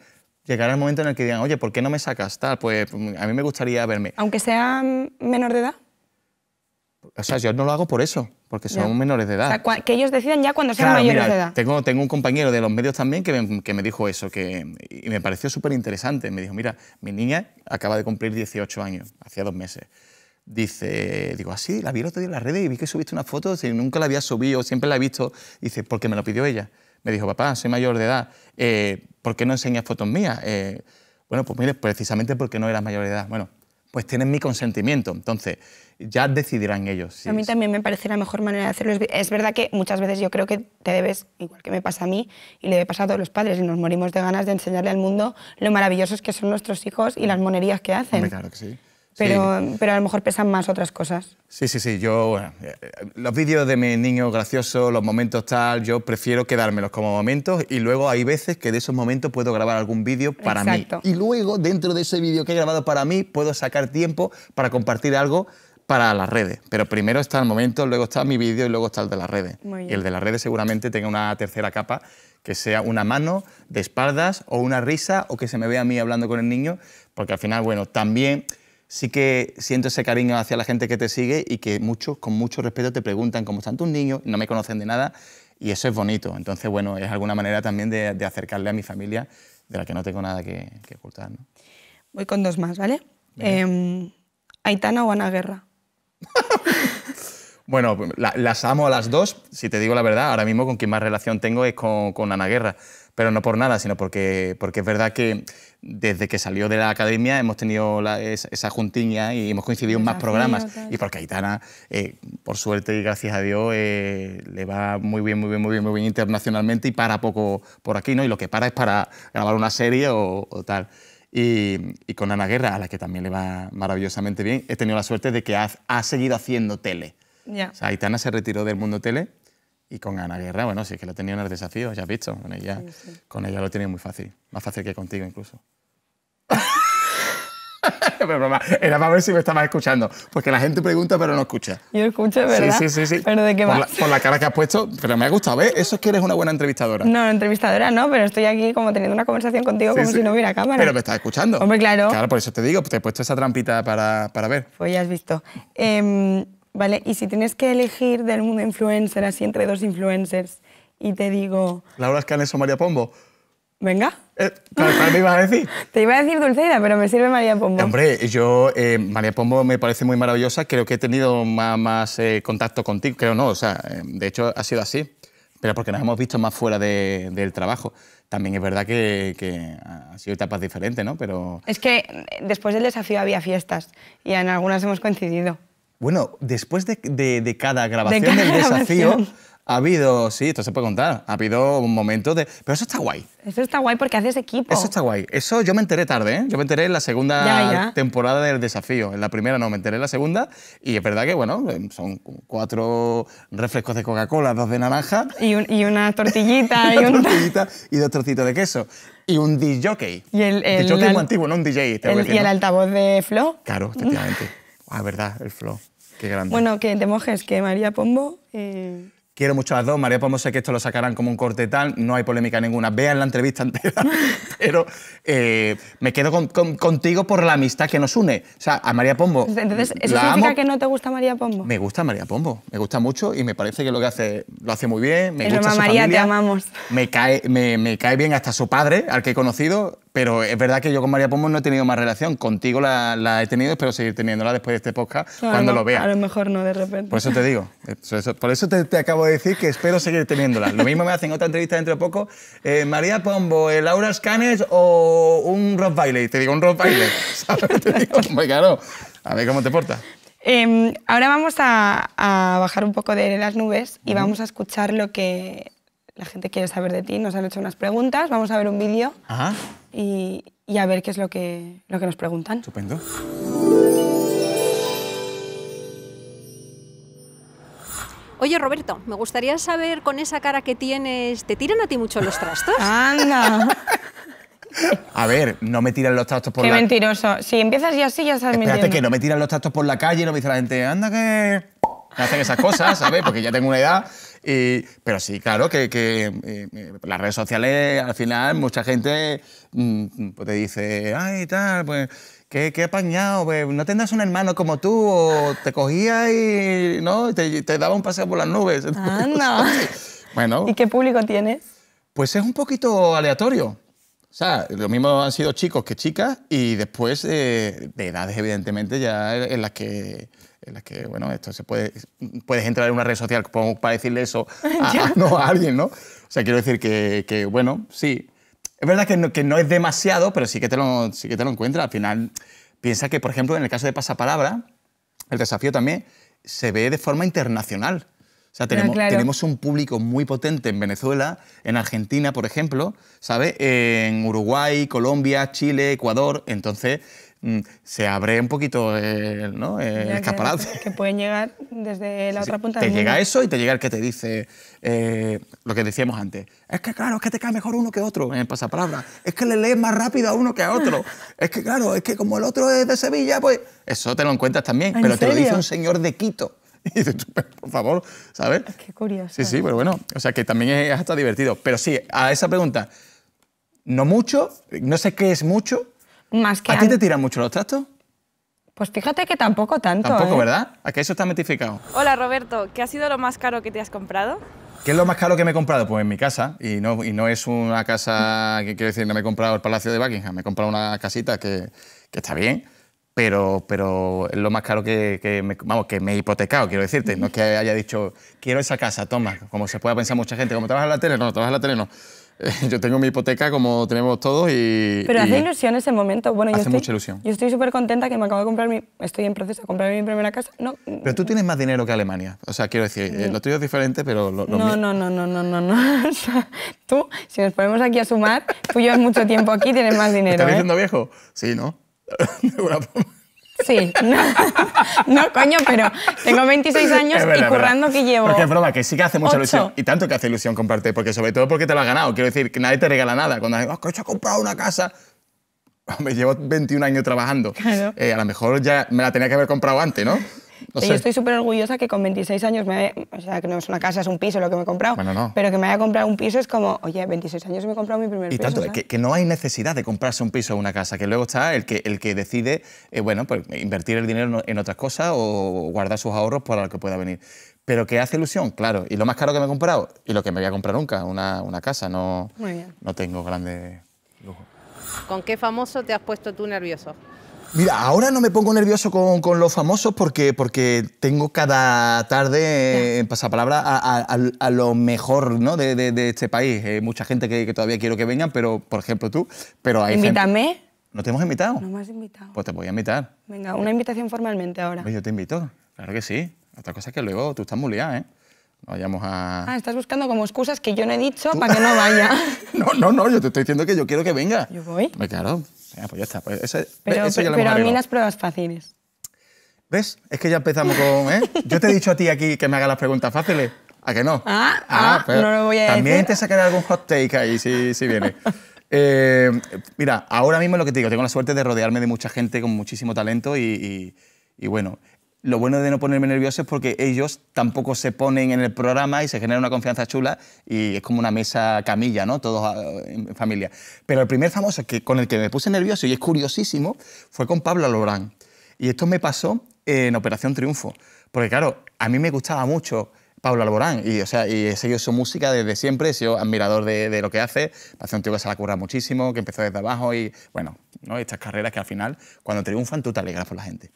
llegará el momento en el que digan, oye, ¿por qué no me sacas tal? Pues mm, a mí me gustaría verme. Aunque sea menor de edad. O sea, yo no lo hago por eso, porque son menores de edad. O sea, que ellos decidan ya cuando sean mayores de edad. Tengo, tengo un compañero de los medios también que me, dijo eso, que, y me pareció súper interesante. Me dijo, mira, mi niña acaba de cumplir 18 años, hacía dos meses. Dice, digo, así, ah, sí, la vi el otro en las redes y vi que subiste una foto, y nunca la había subido, siempre la he visto. Dice, porque me lo pidió ella. Me dijo, papá, soy mayor de edad, eh, ¿por qué no enseñas fotos mías? Eh, bueno, pues mire, precisamente porque no eras mayor de edad. Bueno, pues tienes mi consentimiento. Entonces, ya decidirán ellos. a mí también me parece la mejor manera de hacerlo. Es verdad que muchas veces yo creo que te debes, igual que me pasa a mí y le he pasado a todos los padres, y nos morimos de ganas de enseñarle al mundo lo maravillosos que son nuestros hijos y las monerías que hacen. claro que sí. Pero, pero a lo mejor pesan más otras cosas. Sí, sí, sí. Yo, eh, eh, los vídeos de mi niño gracioso, los momentos tal, yo prefiero quedármelos como momentos y luego hay veces que de esos momentos puedo grabar algún vídeo para mí. Y luego, dentro de ese vídeo que he grabado para mí, puedo sacar tiempo para compartir algo para las redes, pero primero está el momento, luego está mi vídeo y luego está el de las redes. Y el de las redes seguramente tenga una tercera capa que sea una mano de espaldas o una risa o que se me vea a mí hablando con el niño, porque al final, bueno, también sí que siento ese cariño hacia la gente que te sigue y que muchos, con mucho respeto, te preguntan cómo están tus niños, no me conocen de nada y eso es bonito. Entonces, bueno, es alguna manera también de, acercarle a mi familia de la que no tengo nada que, ocultar. ¿no? Voy con dos más, ¿vale? Em, Aitana o Ana Guerra. bueno, las amo a las dos, si te digo la verdad. Ahora mismo con quien más relación tengo es con, Ana Guerra. Pero no por nada, sino porque, porque es verdad que desde que salió de la academia hemos tenido esa juntiña y hemos coincidido en más programas. Y porque Aitana, eh, por suerte y gracias a Dios, eh, le va muy bien, muy bien, muy bien, muy bien internacionalmente y para poco por aquí, ¿no? Y lo que para es para grabar una serie o tal. Y, con Ana Guerra, a la que también le va maravillosamente bien, he tenido la suerte de que ha, ha seguido haciendo tele. Ya. O sea, Aitana se retiró del mundo tele y con Ana Guerra, bueno, sí que lo tenía en el desafío, ya has visto, con ella, Con ella lo tiene muy fácil, más fácil que contigo incluso. Era para ver si me estabas escuchando. Porque la gente pregunta, pero no escucha. Yo escucho, ¿verdad? Sí, sí, sí. sí. ¿Pero de qué por, la, por la cara que has puesto, pero me ha gustado. ¿Ves? Eso es que eres una buena entrevistadora. No, entrevistadora no, pero estoy aquí como teniendo una conversación contigo como si no hubiera cámara. Pero me estás escuchando. Hombre, claro. Claro, por eso te digo, te he puesto esa trampita para, para ver. Pues ya has visto. Em, vale, y si tienes que elegir del mundo influencer, así entre dos influencers, y te digo... ¿Laura Escanes o María Pombo? Venga. Eh, ¿Cuál me ibas a decir? Te iba a decir Dulceida, pero me sirve María Pombo. Hombre, yo, eh, María Pombo me parece muy maravillosa. Creo que he tenido más, eh, contacto contigo. Creo no, o sea, eh, de hecho ha sido así. Pero porque nos hemos visto más fuera del trabajo. También es verdad que, ha sido etapas diferentes, ¿no? Pero... Es que después del desafío había fiestas y en algunas hemos coincidido. Bueno, después de, de, cada grabación del desafío... Ha habido, sí, esto se puede contar, ha habido un momento de... Pero eso está guay. Eso está guay porque haces equipo. Eso está guay. Eso yo me enteré tarde, ¿eh? Yo me enteré en la segunda temporada del desafío. En la primera no, me enteré en la segunda. Y es verdad que, bueno, em, son cuatro refrescos de Coca-Cola, dos de naranja. Y, una tortillita. y, tortillita y dos trocitos de queso. Y un DJ. Y el, muy antiguo, no un DJ. y el altavoz de Flo. Claro, efectivamente. ah, verdad, el Flo. Qué grande. Bueno, que te mojes, que María Pombo... Eh, Quiero mucho a las dos. María Pombo sé que esto lo sacarán como un corte tal. No hay polémica ninguna. Vean la entrevista entera. pero eh, me quedo contigo por la amistad que nos une. O sea, a María Pombo. Entonces, ¿eso significa que no te gusta María Pombo? Me gusta María Pombo. Me gusta mucho y me parece que lo que hace lo hace muy bien. Me gusta María, te amamos. Me cae, me, me cae bien hasta su padre, al que he conocido. Pero es verdad que yo con María Pombo no he tenido más relación. Contigo la, he tenido, espero seguir teniéndola después de este podcast cuando lo vea. A lo mejor no, de repente. Por eso te digo. por eso te, acabo de decir que espero seguir teniéndola. Lo mismo me hacen otra entrevista dentro de poco. Eh, María Pombo, ¿el eh, Laura Scanners o un rock baile? te digo, un rock baile? muy A ver cómo te portas. Em, ahora vamos a, bajar un poco de las nubes y vamos a escuchar lo que la gente quiere saber de ti. Nos han hecho unas preguntas. Vamos a ver un vídeo. Ajá y, a ver qué es lo que, lo que nos preguntan. Estupendo. Oye, Roberto, me gustaría saber con esa cara que tienes, ¿te tiran a ti mucho los trastos? ¡Anda! A ver, no me tiran los trastos por Qué mentiroso. Si empiezas ya así, ya estás Espérate mintiendo. que no me tiran los trastos por la calle, no me dice la gente, anda que... Me hacen esas cosas, ¿sabes? Porque ya tengo una edad pero sí, claro, que, eh, eh, las redes sociales, al final, mucha gente mm, pues te dice, ay, tal, pues, qué, qué apañado, pues, no tendrás un hermano como tú, o te cogía y, ¿no? te, daba un paseo por las nubes. Ah, no. Pues bueno. ¿Y qué público tienes? Pues es un poquito aleatorio. O sea, lo mismo han sido chicos que chicas y después eh, de edades, evidentemente, ya en las que en que, bueno, esto se puede, puedes entrar en una red social para decirle eso a, no, a alguien, ¿no? O sea, quiero decir que, bueno, sí. Es verdad que no, que no, es demasiado, pero sí que, te lo, sí que te lo encuentras. Al final, piensa que, por ejemplo, en el caso de Pasapalabra, el desafío también se ve de forma internacional. O sea, ah, tenemos, tenemos un público muy potente en Venezuela, en Argentina, por ejemplo, ¿sabes? En Uruguay, Colombia, Chile, Ecuador. Entonces, Mm, se abre un poquito el, ¿no? escaparate. Que, pueden llegar desde la otra punta sí. Te llega eso y te llega el que te dice eh, lo que decíamos antes. Es que claro, es que te cae mejor uno que otro en el pasapalabra. Es que le lees más rápido a uno que a otro. es que claro, es que como el otro es de Sevilla, pues eso te lo encuentras también. pero te lo dice un señor de Quito. Y dices, por favor, ¿sabes? Qué curioso. Sí, sí, ¿eh? pero bueno, o sea que también es hasta divertido. Pero sí, a esa pregunta, no mucho, no sé qué es mucho, ¿A ti te tiran mucho los trastos? Pues fíjate que tampoco tanto. Tampoco, ¿eh? ¿verdad? ¿A que eso está metificado? Hola, Roberto. ¿Qué ha sido lo más caro que te has comprado? ¿Qué es lo más caro que me he comprado? Pues en mi casa. Y no, y no es una casa, que quiero decir, no me he comprado el Palacio de Buckingham, me he comprado una casita que, está bien, pero, pero es lo más caro que, que, me, vamos, que me he hipotecado, quiero decirte. No es que haya dicho, quiero esa casa, toma, como se pueda pensar mucha gente, como trabajas en la tele, no, trabajas en la tele, no. yo tengo mi hipoteca como tenemos todos y... Pero hace ilusión ese momento. Bueno, hace yo estoy, mucha Yo estoy súper contenta que me acabo de comprar mi... Estoy en proceso de comprar mi primera casa. pero tú tienes más dinero que Alemania. O sea, quiero decir, los eh, lo tuyo es diferente, pero... no, no, no, no, no, no, O sea, tú, si nos ponemos aquí a sumar, tú llevas mucho tiempo aquí tienes más dinero. ¿Estás ¿eh? diciendo viejo? Sí, ¿no? Sí, no, coño, pero tengo 26 años y currando que llevo. Porque es broma, que sí que hace mucha ilusión. Y tanto que hace ilusión compartir, porque sobre todo porque te lo has ganado. Quiero decir, que nadie te regala nada. Cuando dices, oh, comprado una casa. Me llevo 21 años trabajando. Eh, a lo mejor ya me la tenía que haber comprado antes, ¿no? Yo estoy súper orgullosa que con 26 años me... O sea, que no es una casa, es un piso lo que me he comprado. Pero que me haya comprado un piso es como, oye, 26 años me he comprado mi primer piso. Y tanto, que, no hay necesidad de comprarse un piso o una casa, que luego está el que, el que decide, eh, bueno, pues invertir el dinero en otras cosas o guardar sus ahorros para lo que pueda venir. Pero que hace ilusión, claro. Y lo más caro que me he comprado, y lo que me voy a comprar nunca, una, una casa. No, no tengo grande lujo. ¿Con qué famoso te has puesto tú nervioso? Mira, ahora no me pongo nervioso con, con los famosos porque, porque tengo cada tarde en pasapalabra a, lo mejor ¿no? de, de, este país. mucha gente que, todavía quiero que vengan, pero por ejemplo tú. Pero Invítame. ¿No te hemos invitado? No me has invitado. Pues te voy a invitar. Venga, una invitación formalmente ahora. Pues yo te invito, claro que sí. Otra cosa es que luego tú estás muy liada, ¿eh? vayamos a... Ah, estás buscando como excusas que yo no he dicho para que no vaya. no, no, no, yo te estoy diciendo que yo quiero que venga. ¿Yo voy? Pues claro, pues ya está. Pues pero, a mí las pruebas fáciles. ¿Ves? Es que ya empezamos con. ¿eh? Yo te he dicho a ti aquí que me haga las preguntas fáciles. ¿A que no? Ah, ah, ah pero pues, no lo voy a También te sacaré algún hot take ahí si, si viene. Eh, mira, ahora mismo lo que te digo, tengo la suerte de rodearme de mucha gente con muchísimo talento y, y, y bueno, lo bueno de no ponerme nervioso es porque ellos tampoco se ponen en el programa y se genera una confianza chula y es como una mesa camilla, ¿no? Todos ah, en familia. Pero el primer famoso que, con el que me puse nervioso y es curiosísimo fue con Pablo Alborán. Y esto me pasó en Operación Triunfo. Porque claro, a mí me gustaba mucho Pablo Alborán. Y, o sea, y he seguido su música desde siempre, he sido admirador de, lo que hace. Hace un tío que se la curra muchísimo, que empezó desde abajo y, bueno, estas carreras que al final, cuando triunfan, tú te alegras por la gente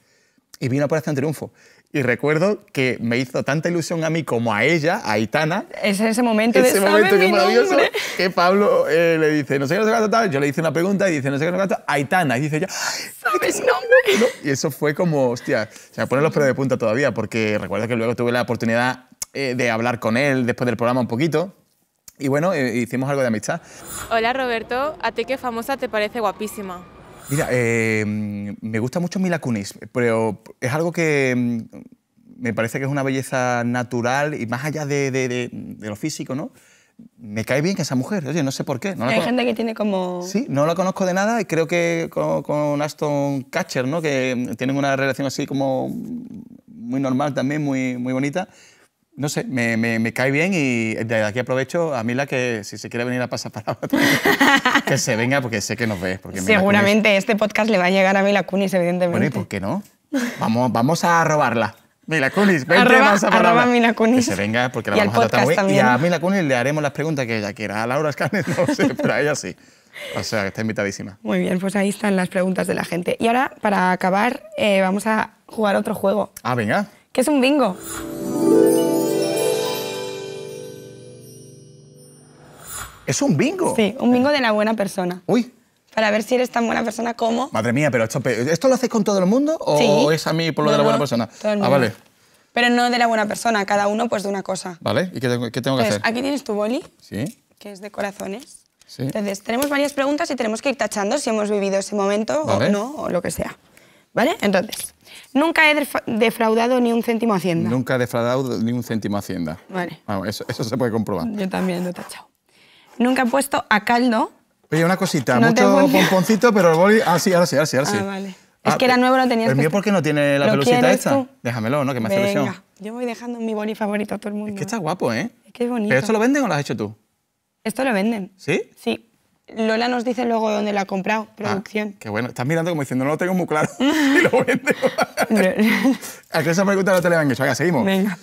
y vino por en este Triunfo. Y recuerdo que me hizo tanta ilusión a mí como a ella, a Aitana. Es ese momento ese momento que maravilloso que Pablo eh, le dice, no sé qué, nos gusta tal. Yo le hice una pregunta y dice, no sé qué, nos gusta a Aitana. Y dice ya ¿sabes nombre? ¿no? Y eso fue como, hostia, se me ponen los pelos de punta todavía, porque recuerdo que luego tuve la oportunidad eh, de hablar con él después del programa un poquito. Y bueno, eh, hicimos algo de amistad. Hola Roberto, ¿a ti qué famosa te parece guapísima? Mira, eh, me gusta mucho Mila pero es algo que mm, me parece que es una belleza natural y más allá de, lo físico, ¿no? me cae bien que esa mujer, oye, no sé por qué. Hay gente que tiene como... Sí, no la conozco de nada y creo que con, Aston Catcher, ¿no? que tienen una relación así como muy normal también, muy, muy bonita, no sé, me, me, cae bien y de aquí aprovecho a Mila que si se quiere venir a pasar para que se venga porque sé que nos ves. Porque Seguramente este podcast le va a llegar a Mila Kunis, evidentemente. Bueno, ¿y por qué no? Vamos, vamos a robarla. Mila Kunis, vente arroba, a arroba Mila Kunis. Que se venga porque la vamos a tratar muy también. Y a Mila Kunis le haremos las preguntas que ella quiera. A Laura Scanes no sé, pero a ella sí. O sea, que está invitadísima. Muy bien, pues ahí están las preguntas de la gente. Y ahora, para acabar, eh, vamos a jugar otro juego. Ah, venga. Que es un bingo. Es un bingo. Sí, un bingo de la buena persona. Uy. Para ver si eres tan buena persona como... Madre mía, pero esto, lo haces con todo el mundo o es a mí por lo de la buena persona? Todo el ah, mundo. Ah, vale. Pero no de la buena persona, cada uno pues de una cosa. Vale, ¿y qué, tengo, que pues, hacer? Aquí tienes tu boli, sí. que es de corazones. Sí. Entonces, tenemos varias preguntas y tenemos que ir tachando si hemos vivido ese momento o no, o lo que sea. ¿Vale? Entonces, nunca he defraudado ni un céntimo Hacienda. Nunca he defraudado ni un céntimo Hacienda. Vale. eso, eso se puede comprobar. Yo también lo he tachado. Nunca he puesto a caldo. Oye, una cosita, mucho pomponcito, pero el boli... Ah, sí, ahora sí, ahora sí, Ah, vale. es ah, que era eh, nuevo, no tenía... ¿El mío por qué no tiene la pelusita esta? Tú? Déjamelo, ¿no? Que me hace Venga. Yo voy dejando mi boli favorito a todo el mundo. Es que está guapo, ¿eh? Es que es bonito. ¿Pero esto lo venden o lo has hecho tú? Esto lo venden. ¿Sí? Sí. Lola nos dice luego dónde lo ha comprado, ah, producción. Ah, qué bueno. Estás mirando como diciendo, no lo tengo muy claro. y lo venden. a que esa pregunta no te la han hecho. Venga, seguimos. Venga.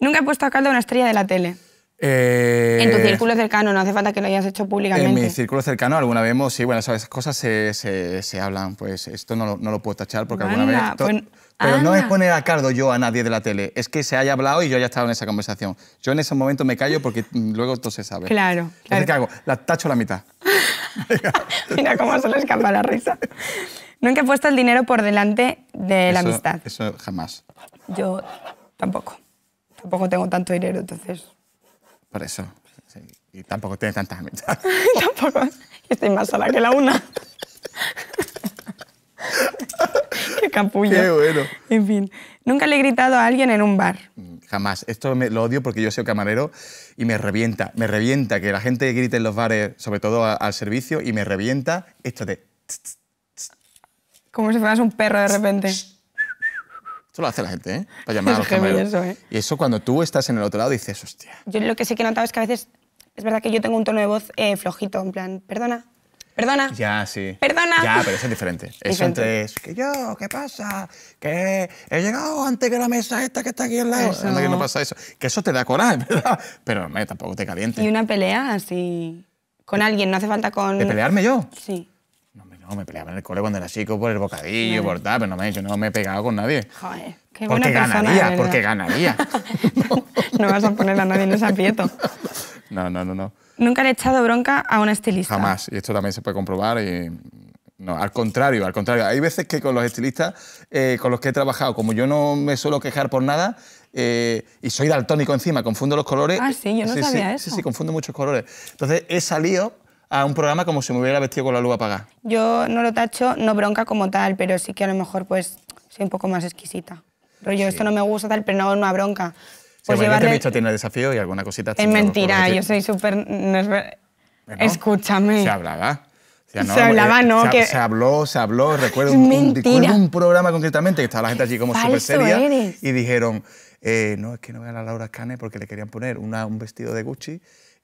Nunca he puesto a caldo una estrella de la tele. Eh, en tu círculo cercano, no hace falta que lo hayas hecho públicamente. En mi círculo cercano alguna vez sí, bueno, esas cosas se, se, se hablan, pues esto no lo, no lo puedo tachar porque alguna vez... Pues, pero no es poner a cardo yo a nadie de la tele, es que se haya hablado y yo haya estado en esa conversación. Yo en ese momento me callo porque mm, luego todo se sabe. Claro, claro. ¿qué hago? La tacho la mitad. Mira cómo se le escapa la risa. Nunca he puesto el dinero por delante de la amistad. Eso jamás. Yo tampoco. Tampoco tengo tanto dinero, entonces por eso. Y tampoco tiene tantas amistades. tampoco. Estoy más sola que la una. Qué capullo. Qué bueno. En fin. Nunca le he gritado a alguien en un bar. Mm, jamás. Esto me, lo odio porque yo soy camarero y me revienta. Me revienta que la gente grite en los bares, sobre todo al servicio, y me revienta esto de... Como si fueras un perro de repente lo hace la gente, ¿eh? Para llamar a los gemelos. ¿eh? Y eso cuando tú estás en el otro lado dices, hostia. Yo lo que sí que he notado es que a veces es verdad que yo tengo un tono de voz eh, flojito, en plan, perdona, perdona. Ya, sí. Perdona. Ya, pero eso es diferente. Eso es que yo, ¿qué pasa? Que he llegado antes que la mesa esta que está aquí al lado. Eso. que no pasa eso. Que eso te da coraje, ¿verdad? Pero tampoco te caliente. Y una pelea así con alguien, no hace falta con... ¿De pelearme yo? Sí. No, me peleaba en el cole cuando era chico por el bocadillo, por tal, pero no me, no me he pegado con nadie. Joder, qué buena porque ganaría, porque ganaría. no vas a poner a nadie en ese aprieto. No, no, no, no. Nunca le he echado bronca a un estilista. Jamás, y esto también se puede comprobar y no, al contrario, al contrario. Hay veces que con los estilistas eh, con los que he trabajado, como yo no me suelo quejar por nada eh, y soy daltónico encima, confundo los colores. Ah, sí, yo no sabía eso. Sí, sí, confundo muchos colores. Entonces he salido a un programa como si me hubiera vestido con la luz apagada. Yo no lo tacho, no bronca como tal, pero sí que a lo mejor pues soy un poco más exquisita. Pero yo esto no me gusta tal, pero no una bronca. Pues sí, llevarle... bicho tiene desafío y alguna cosita... Es mentira, yo soy súper... Escúchame. Se hablaba. se hablaba, eh, ¿no? Se, que... se habló, se habló. Recuerdo un, programa concretamente que estaba la gente allí como súper seria y dijeron, eh, no, es que no vean a Laura Cane porque le querían poner una, un vestido de Gucci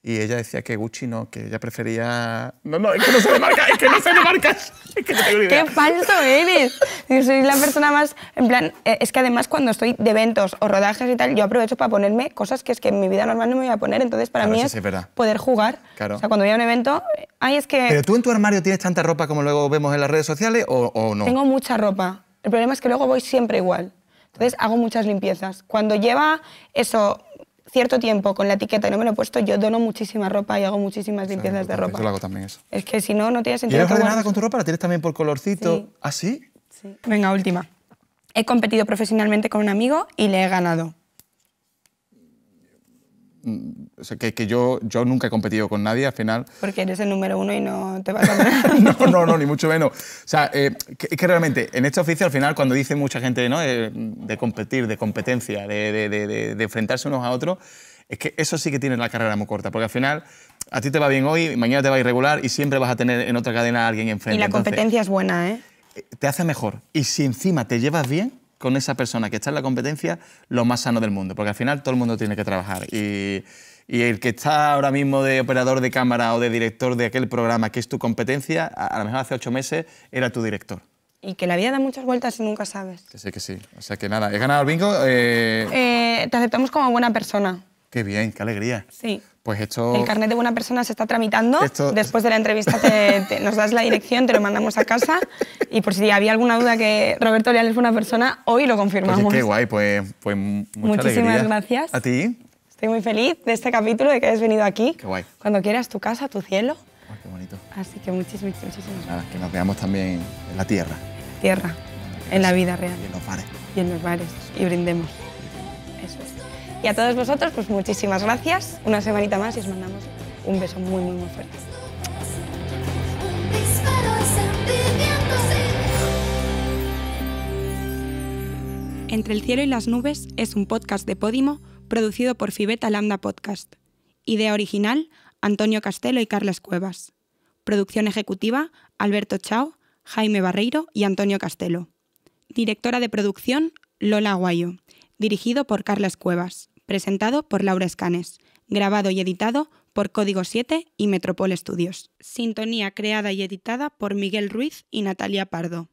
y ella decía que Gucci no, que ella prefería. No, no, es que no se le marca, es que no se marcas Es que ¡Qué falso eres! Yo soy la persona más. En plan, eh, es que además cuando estoy de eventos o rodajes y tal, yo aprovecho para ponerme cosas que es que en mi vida normal no me voy a poner. Entonces, para mí es poder jugar. Claro. O sea, cuando voy a un evento, ay, es que. ¿Pero tú en tu armario tienes tanta ropa como luego vemos en las redes sociales o, o no? Tengo mucha ropa. El problema es que luego voy siempre igual. Entonces, hago muchas limpiezas. Cuando lleva eso cierto tiempo con la etiqueta y no me lo he puesto, yo dono muchísima ropa y hago muchísimas limpiezas de ropa. también eso. Es que si no, no tiene sentido. ¿Y ordenada con tu ropa? ¿La tienes también por colorcito? así ¿Ah, Sí. Venga, última. He competido profesionalmente con un amigo y le he ganado o sea, que, que, yo, yo nunca he competido con nadie al final. Porque eres el número uno y no te vas a no, no, no, ni mucho menos. O sea, eh, que, realmente en este oficio al final cuando dice mucha gente ¿no? Eh, de, competir, de competencia, de, de, enfrentarse unos a otros, es que eso sí que tiene la carrera muy corta, porque al final a ti te va bien hoy, mañana te va a regular y siempre vas a tener en otra cadena a alguien enfrente. Y la competencia es buena, ¿eh? ¿eh? Te hace mejor. Y si encima te llevas bien, con esa persona que está en la competencia lo más sano del mundo, porque al final todo el mundo tiene que trabajar. Y, el que está ahora mismo de operador de cámara o de director de aquel programa que es tu competencia, a, lo mejor hace ocho meses era tu director. Y que la vida da muchas vueltas y nunca sabes. Que sí, que sí. O sea que nada, he ganado el bingo. Eh, eh, te aceptamos como buena persona. Qué bien, qué alegría. Sí. Pues El carnet de buena persona se está tramitando. Después de la entrevista te, nos das la dirección, te lo mandamos a casa. Y por si había alguna duda que Roberto Leal es buena persona, hoy lo confirmamos. qué guay, pues, pues mucha Muchísimas gracias. A ti. Estoy muy feliz de este capítulo, de que hayas venido aquí. Qué guay. Cuando quieras, tu casa, tu cielo. Ah, qué bonito. Así que muchísimas, gracias. que nos veamos también en la tierra. tierra, en la vida real. Y en los bares. Y en los bares. Y brindemos. Y a todos vosotros, pues muchísimas gracias. Una semanita más y os mandamos un beso muy, muy, muy fuerte. Entre el cielo y las nubes es un podcast de Podimo producido por Fibeta Lambda Podcast. Idea original, Antonio Castelo y Carles Cuevas. Producción ejecutiva, Alberto Chao, Jaime Barreiro y Antonio Castelo. Directora de producción, Lola Aguayo dirigido por Carlas Cuevas, presentado por Laura Escanes, grabado y editado por Código 7 y Metropol Studios. Sintonía creada y editada por Miguel Ruiz y Natalia Pardo.